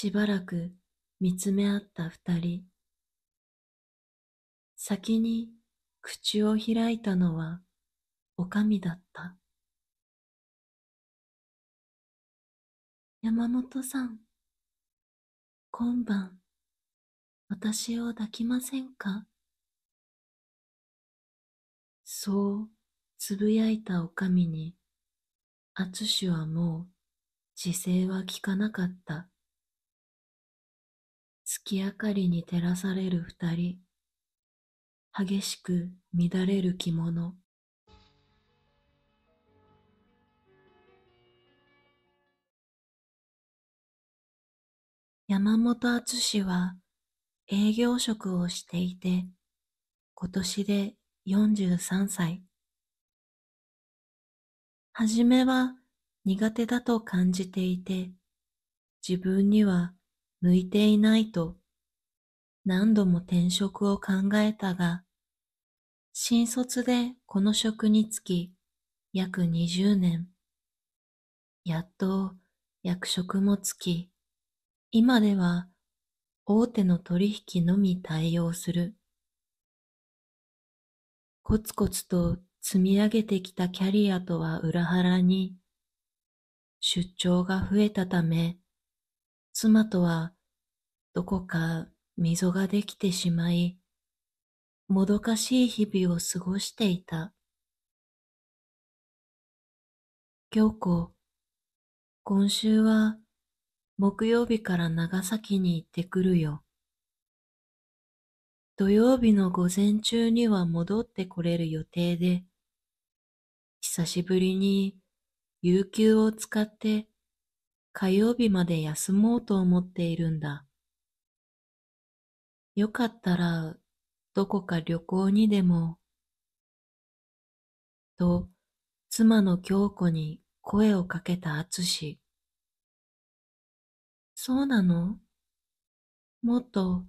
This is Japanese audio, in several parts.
しばらく見つめ合った二人。先に口を開いたのはおかみだった。山本さん、今晩、私を抱きませんかそうつぶやいたおかみに、あつしはもう、姿勢は聞かなかった。月明かりに照らされる二人激しく乱れる着物山本敦は営業職をしていて今年で43歳。初めは苦手だと感じていて自分には向いていないと何度も転職を考えたが、新卒でこの職に就き約20年。やっと役職もつき、今では大手の取引のみ対応する。コツコツと積み上げてきたキャリアとは裏腹に、出張が増えたため、妻とはどこか溝ができてしまい、もどかしい日々を過ごしていた。京子、今週は木曜日から長崎に行ってくるよ。土曜日の午前中には戻ってこれる予定で、久しぶりに有給を使って火曜日まで休もうと思っているんだ。よかったら、どこか旅行にでも。と、妻の京子に声をかけた厚志。そうなのもっと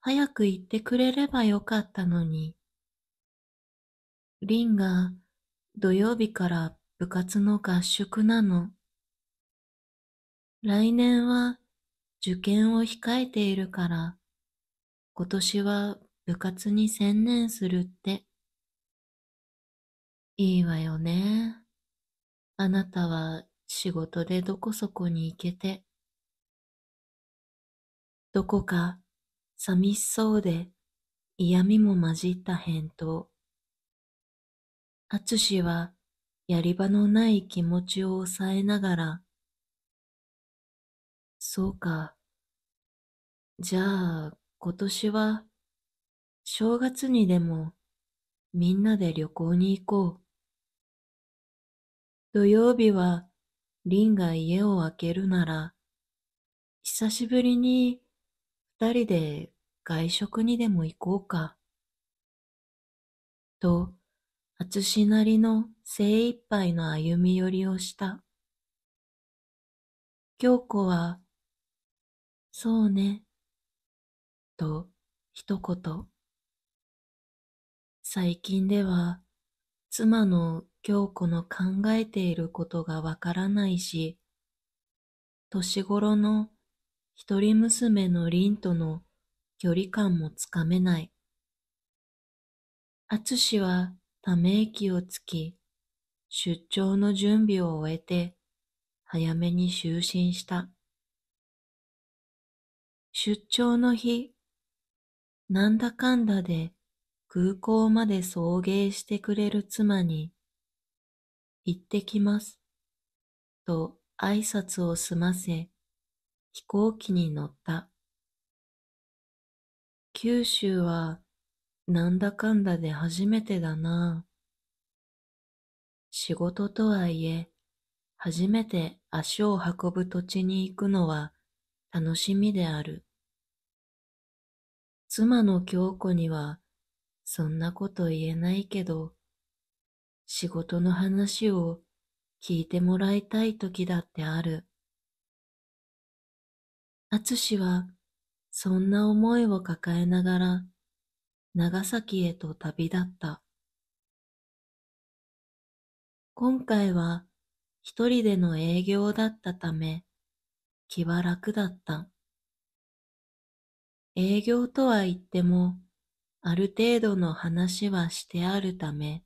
早く行ってくれればよかったのに。凛が土曜日から部活の合宿なの。来年は受験を控えているから、今年は部活に専念するって。いいわよね。あなたは仕事でどこそこに行けて。どこか寂しそうで嫌味も混じった返答。あつしはやり場のない気持ちを抑えながらそうか。じゃあ、今年は、正月にでも、みんなで旅行に行こう。土曜日は、リンが家を空けるなら、久しぶりに二人で外食にでも行こうか。と、あつしなりの精一杯の歩み寄りをした。京子はそうね、と一言。最近では、妻の京子の考えていることがわからないし、年頃の一人娘の凛との距離感もつかめない。淳はため息をつき、出張の準備を終えて、早めに就寝した。出張の日、なんだかんだで空港まで送迎してくれる妻に、行ってきます、と挨拶を済ませ、飛行機に乗った。九州はなんだかんだで初めてだな。仕事とはいえ、初めて足を運ぶ土地に行くのは楽しみである。妻の京子には、そんなこと言えないけど、仕事の話を聞いてもらいたい時だってある。あつしは、そんな思いを抱えながら、長崎へと旅立った。今回は一人での営業だったため、気は楽だった。営業とは言っても、ある程度の話はしてあるため、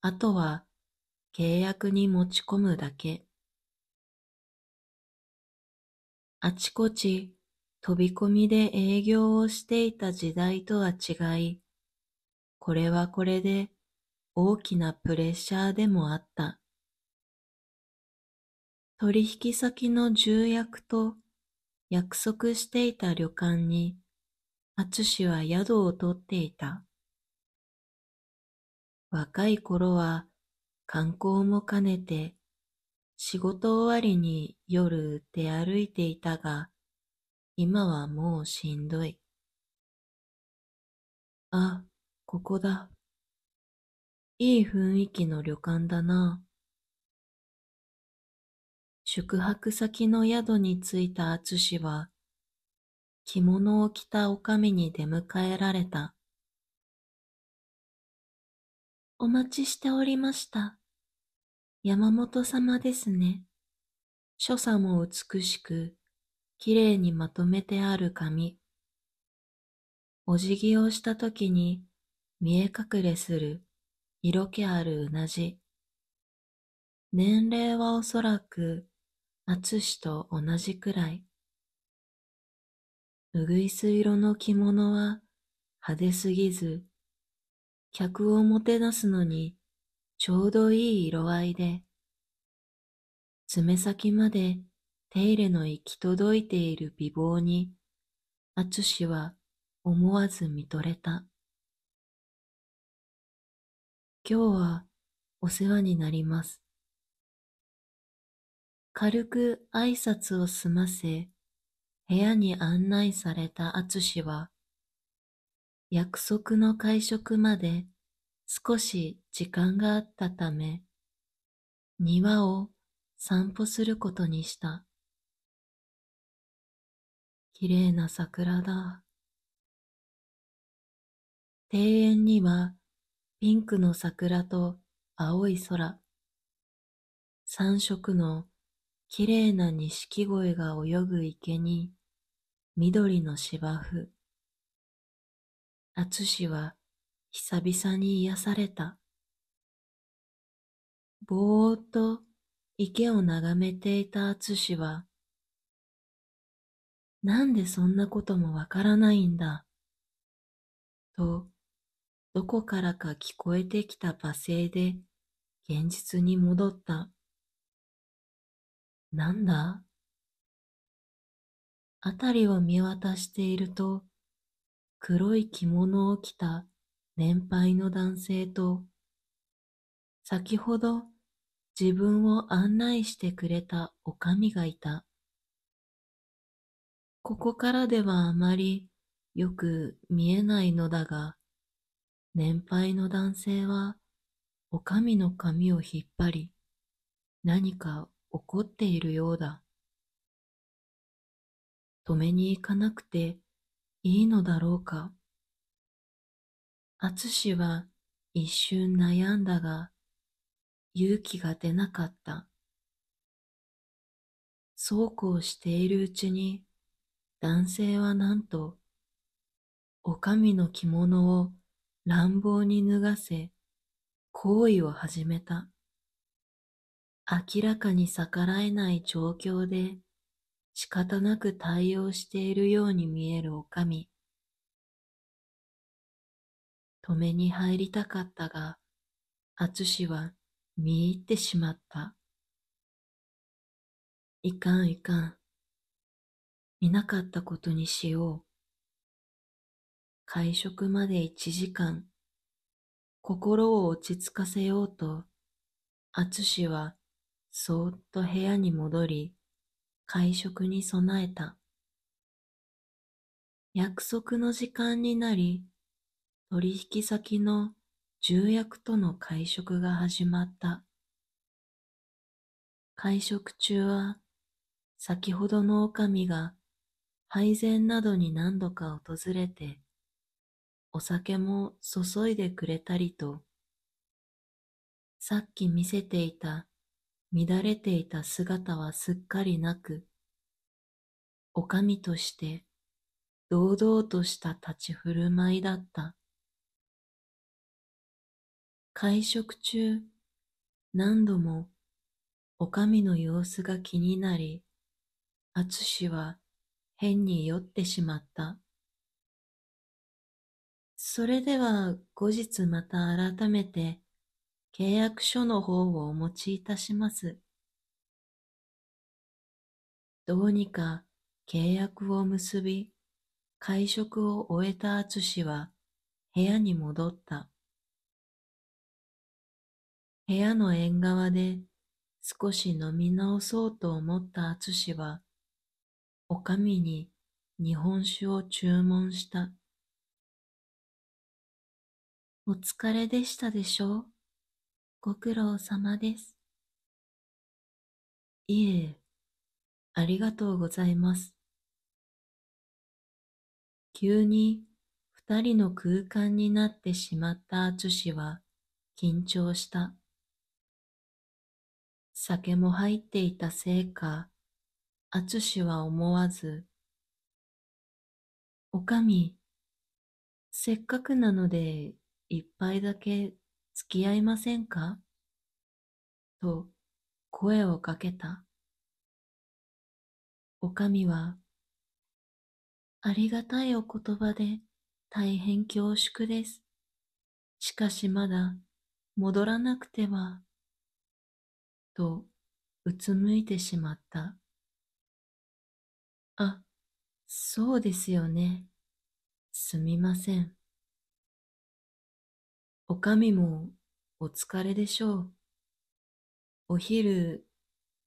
あとは契約に持ち込むだけ。あちこち飛び込みで営業をしていた時代とは違い、これはこれで大きなプレッシャーでもあった。取引先の重役と約束していた旅館に、淳は宿を取っていた。若い頃は観光も兼ねて仕事終わりに夜出歩いていたが、今はもうしんどい。あ、ここだ。いい雰囲気の旅館だな。宿泊先の宿に着いた淳は、着物を着た女将に出迎えられた。お待ちしておりました。山本様ですね。所作も美しく、きれいにまとめてある髪。お辞儀をした時に、見え隠れする、色気あるうなじ。年齢はおそらく、松氏と同じくらい。うぐいす色の着物は派手すぎず、客をもてなすのにちょうどいい色合いで、爪先まで手入れの行き届いている美貌に、厚氏は思わず見とれた。今日はお世話になります。軽く挨拶を済ませ、部屋に案内された厚は、約束の会食まで少し時間があったため、庭を散歩することにした。綺麗な桜だ。庭園にはピンクの桜と青い空、三色の綺麗な錦鯉が泳ぐ池に、緑の芝生。あつしは久々に癒された。ぼーっと池を眺めていたあつしは、なんでそんなこともわからないんだ。と、どこからか聞こえてきた罵声で現実に戻った。なんだあたりを見渡していると、黒い着物を着た年配の男性と、先ほど自分を案内してくれた女将がいた。ここからではあまりよく見えないのだが、年配の男性は、女将の髪を引っ張り、何か怒っているようだ。止めに行かなくていいのだろうか。淳は一瞬悩んだが、勇気が出なかった。そうこうしているうちに、男性はなんと、お上の着物を乱暴に脱がせ、行為を始めた。明らかに逆らえない状況で仕方なく対応しているように見えるおかみ。止めに入りたかったが、あつしは見入ってしまった。いかんいかん。見なかったことにしよう。会食まで一時間、心を落ち着かせようと、あつしはそーっと部屋に戻り、会食に備えた。約束の時間になり、取引先の重役との会食が始まった。会食中は、先ほどの女将が配膳などに何度か訪れて、お酒も注いでくれたりと、さっき見せていた乱れていた姿はすっかりなく、女将として堂々とした立ち振る舞いだった。会食中、何度も女将の様子が気になり、しは変に酔ってしまった。それでは後日また改めて契約書の方をお持ちいたします。どうにか契約を結び、会食を終えた淳は部屋に戻った。部屋の縁側で少し飲み直そうと思った淳は、おかみに日本酒を注文した。お疲れでしたでしょうご苦労様です。いえ、ありがとうございます。急に二人の空間になってしまったアツシは緊張した。酒も入っていたせいか、アツシは思わず、おかみ、せっかくなので一杯だけ付き合いませんかと声をかけた。おかみは、ありがたいお言葉で大変恐縮です。しかしまだ戻らなくては、とうつむいてしまった。あ、そうですよね。すみません。おかみもお疲れでしょう。お昼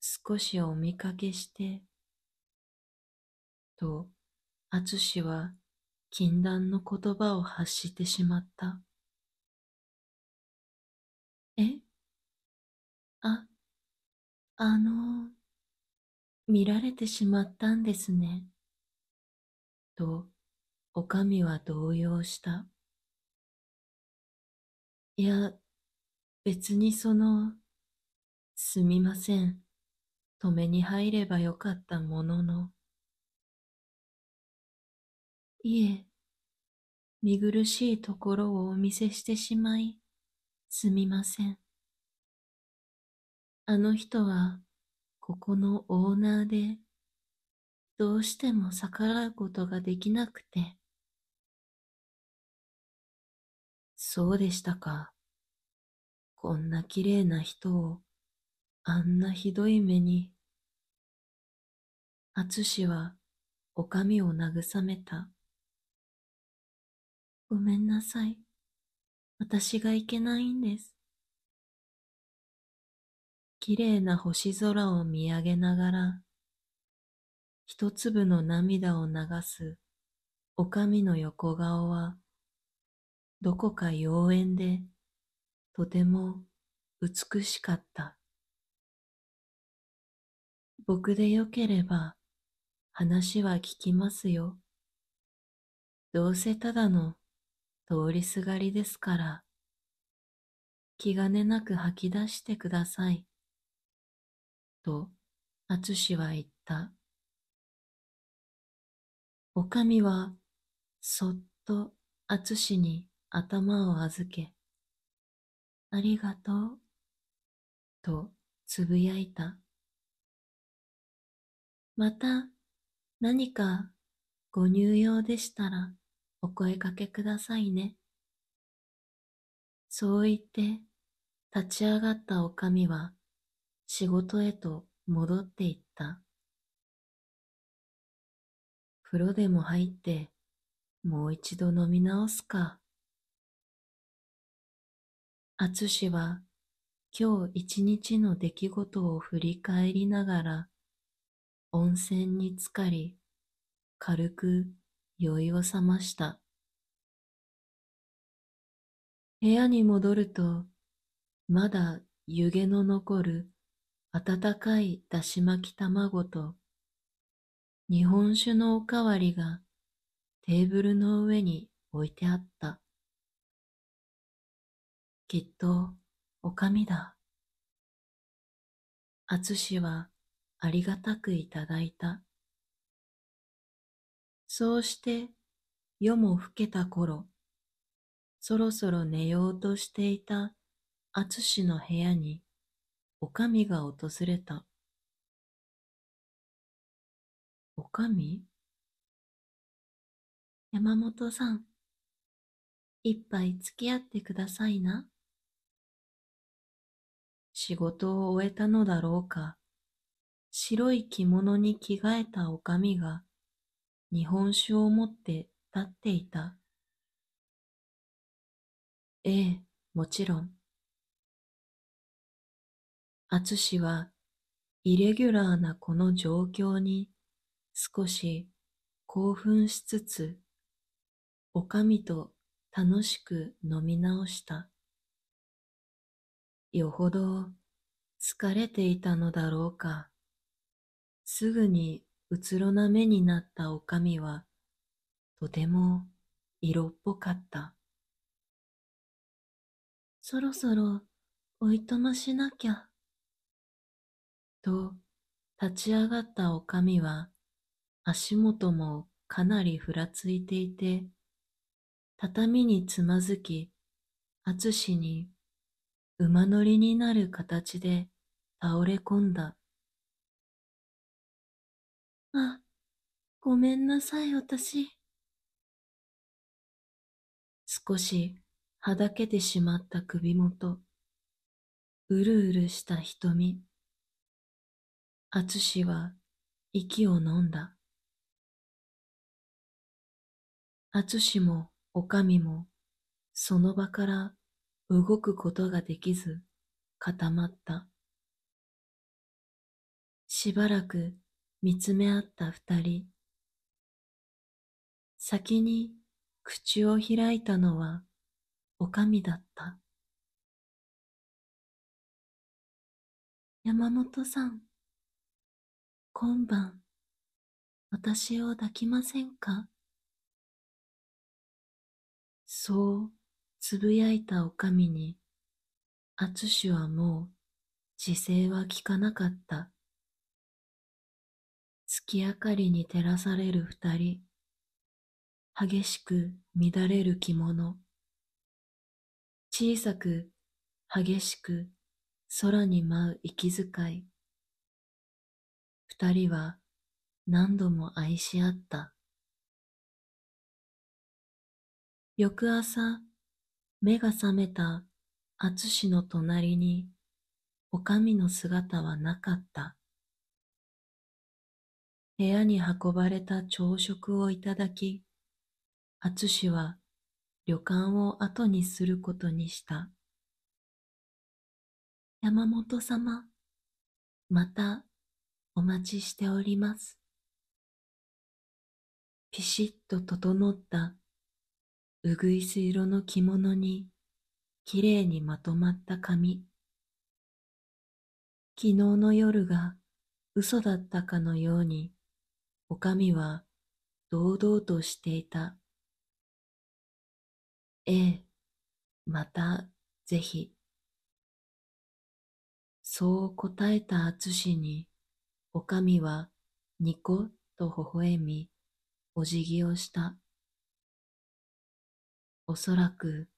少しお見かけして。と、あつしは禁断の言葉を発してしまった。えあ、あの、見られてしまったんですね。と、おかみは動揺した。いや、別にその、すみません。止めに入ればよかったものの。いえ、見苦しいところをお見せしてしまい、すみません。あの人は、ここのオーナーで、どうしても逆らうことができなくて。そうでしたか。こんな綺麗な人を、あんなひどい目に。あつしは、おかみを慰めた。ごめんなさい。私がいけないんです。綺麗な星空を見上げながら、一粒の涙を流す、おかみの横顔は、どこか妖艶で、とても美しかった。僕でよければ話は聞きますよ。どうせただの通りすがりですから、気兼ねなく吐き出してください。と、あつしは言った。おかみは、そっとあつしに頭を預け、ありがとう、とつぶやいた。また何かご入用でしたらお声かけくださいね。そう言って立ち上がったおかみは仕事へと戻っていった。風呂でも入ってもう一度飲み直すか。あつは今日一日の出来事を振り返りながら温泉に浸かり軽く酔いを覚ました部屋に戻るとまだ湯気の残る温かいだし巻き卵と日本酒のおかわりがテーブルの上に置いてあった。きっと、おかみだ。あつしは、ありがたくいただいた。そうして、夜も更けた頃、そろそろ寝ようとしていたあつしの部屋に、おかみが訪れた。おかみ山本さん、一杯付き合ってくださいな。仕事を終えたのだろうか。白い着物に着替えたおかみが、日本酒を持って立っていた。ええ、もちろん。あつしは、イレギュラーなこの状況に、少し興奮しつつ、おかみと楽しく飲み直した。よほど疲れていたのだろうか。すぐにうつろな目になったおかみは、とても色っぽかった。そろそろおいとましなきゃ。と、立ち上がったおかみは、足元もかなりふらついていて、畳につまずき、あつしに馬乗りになる形で倒れ込んだ。あ、ごめんなさい、私。少しはだけてしまった首元。うるうるした瞳。あつしは息を飲んだ。あつしもおかみもその場から動くことができず固まった。しばらく見つめ合った二人。先に口を開いたのはおかみだった。山本さん、今晩、私を抱きませんかそうつぶやいたおかみに、あつしはもう、時勢は聞かなかった。月明かりに照らされる二人、激しく乱れる着物、小さく激しく空に舞う息遣い、二人は何度も愛し合った。翌朝、目が覚めた淳の隣に、おかみの姿はなかった。部屋に運ばれた朝食をいただき、淳は旅館を後にすることにした。山本様、またお待ちしております。ピシッと整ったうぐいす色の着物に、きれいにまとまった髪。昨日の夜が嘘だったかのように、おかみは堂々としていた。ええ、またぜひ。そう答えたあつしに、おかみはにこっと微笑み、お辞儀をした。おそらく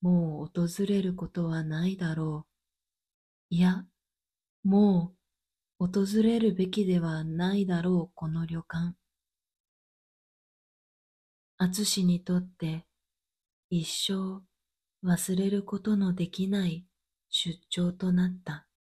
もう訪れることはないだろう。いや、もう訪れるべきではないだろうこの旅館。しにとって一生忘れることのできない出張となった。